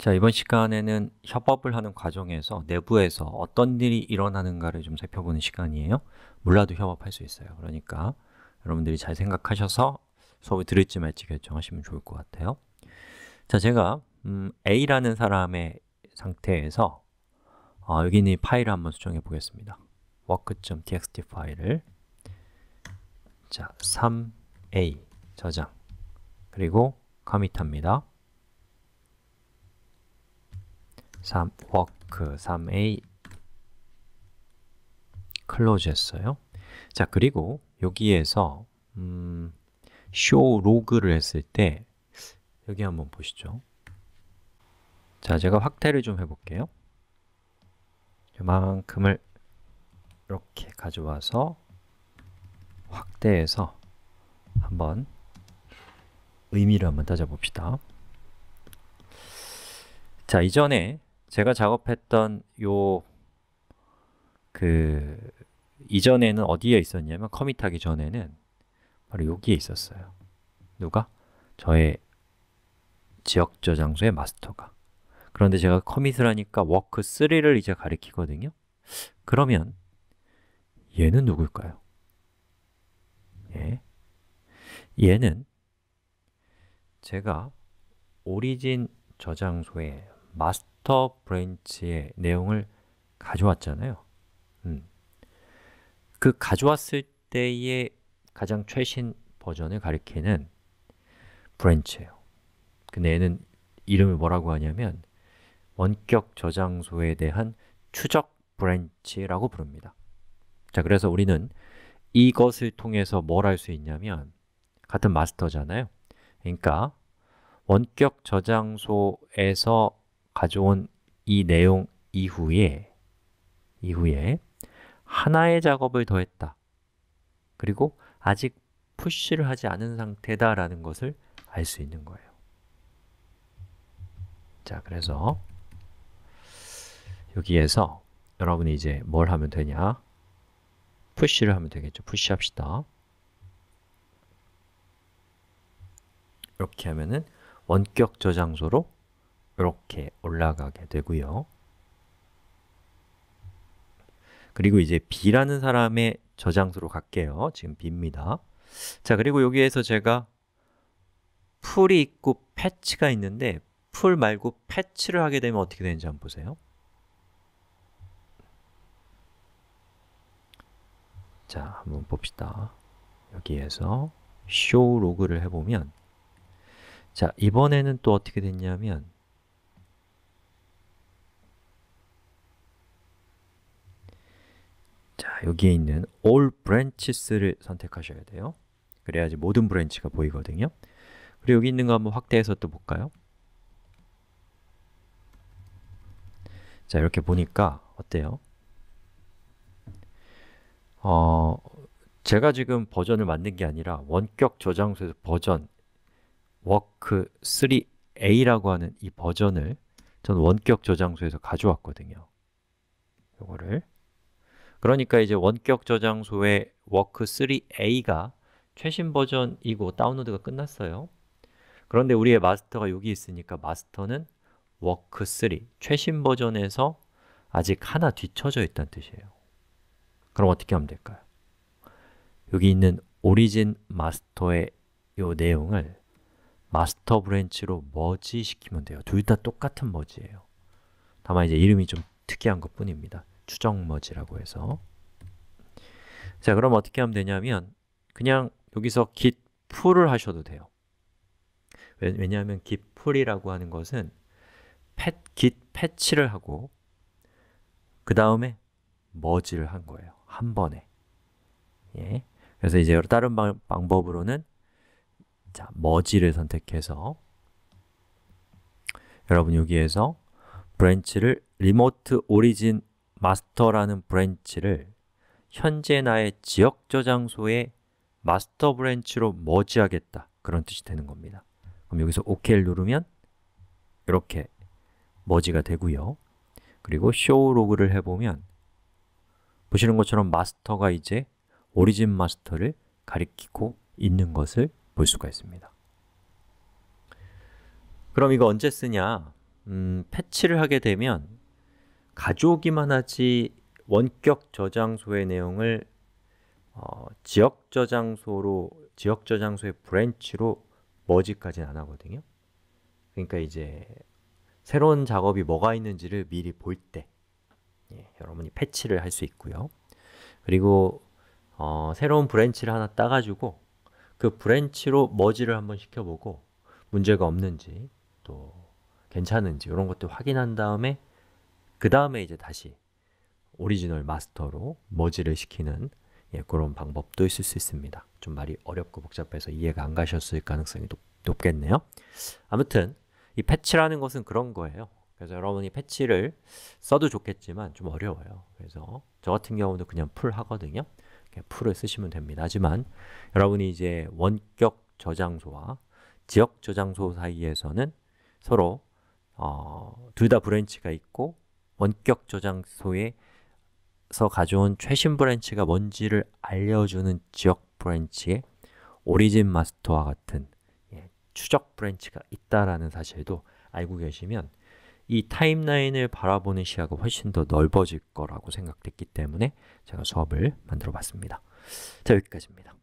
자, 이번 시간에는 협업을 하는 과정에서 내부에서 어떤 일이 일어나는가를 좀 살펴보는 시간이에요 몰라도 협업할 수 있어요 그러니까 여러분들이 잘 생각하셔서 수업을 들을지 말지 결정하시면 좋을 것 같아요 자, 제가 음, A라는 사람의 상태에서 어, 여기 있는 파일을 한번 수정해 보겠습니다 work.txt 파일을 자, 3a 저장 그리고 커밋합니다 3 work 3a 그, 클로즈 했어요. 자, 그리고 여기에서 음, show log를 했을 때 여기 한번 보시죠. 자, 제가 확대를 좀 해볼게요. 이만큼을 이렇게 가져와서 확대해서 한번 의미를 한번 따져봅시다. 자, 이전에 제가 작업했던 요 그 이전에는 어디에 있었냐면 커밋하기 전에는 바로 여기에 있었어요. 누가? 저의 지역 저장소의 마스터가. 그런데 제가 커밋을 하니까 워크3를 이제 가리키거든요. 그러면 얘는 누굴까요? 예. 얘는 제가 오리진 저장소의 마스터 부터 브랜치의 내용을 가져왔잖아요 음. 그 가져왔을 때의 가장 최신 버전을 가리키는 브랜치예요 근데 그 얘는 이름을 뭐라고 하냐면 원격 저장소에 대한 추적 브랜치라고 부릅니다 자, 그래서 우리는 이것을 통해서 뭘 할 수 있냐면 같은 마스터잖아요 그러니까 원격 저장소에서 가져온 이 내용 이후에 이후에 하나의 작업을 더했다. 그리고 아직 푸쉬를 하지 않은 상태다라는 것을 알 수 있는 거예요. 자, 그래서 여기에서 여러분이 이제 뭘 하면 되냐? 푸쉬를 하면 되겠죠. 푸쉬 합시다. 이렇게 하면은 원격 저장소로 이렇게 올라가게 되고요. 그리고 이제 B라는 사람의 저장소로 갈게요. 지금 B입니다. 자, 그리고 여기에서 제가 풀이 있고 패치가 있는데 풀 말고 패치를 하게 되면 어떻게 되는지 한번 보세요. 자, 한번 봅시다. 여기에서 show 로그를 해보면 자, 이번에는 또 어떻게 됐냐면 여기에 있는 all branches를 선택하셔야 돼요. 그래야지 모든 브랜치가 보이거든요. 그리고 여기 있는 거 한번 확대해서 또 볼까요? 자, 이렇게 보니까 어때요? 어, 제가 지금 버전을 만든 게 아니라 원격 저장소에서 버전 work3a라고 하는 이 버전을 전 원격 저장소에서 가져왔거든요. 요거를 그러니까 이제 원격 저장소의 워크3a가 최신 버전이고 다운로드가 끝났어요 그런데 우리의 마스터가 여기 있으니까 마스터는 워크3, 최신 버전에서 아직 하나 뒤쳐져 있다는 뜻이에요 그럼 어떻게 하면 될까요? 여기 있는 오리진 마스터의 이 내용을 마스터 브랜치로 머지 시키면 돼요 둘 다 똑같은 머지예요 다만 이제 이름이 좀 특이한 것 뿐입니다 추정머지라고 해서 자 그럼 어떻게 하면 되냐면 그냥 여기서 git 풀을 하셔도 돼요 왜, 냐하면 git 풀이라고 하는 것은 팻, git 패치를 하고 그 다음에 머지를 한 거예요 한 번에 예. 그래서 이제 다른 방, 법으로는 자, 머지를 선택해서 여러분 여기에서 브랜치를 리모트 오리진 마스터라는 브랜치를 현재 나의 지역 저장소에 마스터 브랜치로 머지하겠다 그런 뜻이 되는 겁니다 그럼 여기서 OK를 누르면 이렇게 머지가 되고요 그리고 show 로그를 해보면 보시는 것처럼 마스터가 이제 오리진 마스터를 가리키고 있는 것을 볼 수가 있습니다 그럼 이거 언제 쓰냐? 음, 패치를 하게 되면 가져오기만 하지 원격 저장소의 내용을 어, 지역 저장소로 지역 저장소의 브랜치로 머지까지는 안 하거든요. 그러니까 이제 새로운 작업이 뭐가 있는지를 미리 볼 때 예, 여러분이 패치를 할 수 있고요. 그리고 어, 새로운 브랜치를 하나 따가지고 그 브랜치로 머지를 한번 시켜보고 문제가 없는지 또 괜찮은지 이런 것들 확인한 다음에 그 다음에 이제 다시 오리지널 마스터로 머지를 시키는 예, 그런 방법도 있을 수 있습니다. 좀 말이 어렵고 복잡해서 이해가 안 가셨을 가능성이 높, 겠네요 아무튼 이 패치라는 것은 그런 거예요. 그래서 여러분이 패치를 써도 좋겠지만 좀 어려워요. 그래서 저 같은 경우도 그냥 풀 하거든요. 풀을 쓰시면 됩니다. 하지만 여러분이 이제 원격 저장소와 지역 저장소 사이에서는 서로 어, 둘 다 브랜치가 있고 원격 저장소에서 가져온 최신 브랜치가 뭔지를 알려주는 지역 브랜치에 오리진 마스터와 같은 예, 추적 브랜치가 있다라는 사실도 알고 계시면 이 타임라인을 바라보는 시야가 훨씬 더 넓어질 거라고 생각됐기 때문에 제가 수업을 만들어 봤습니다. 자, 여기까지입니다.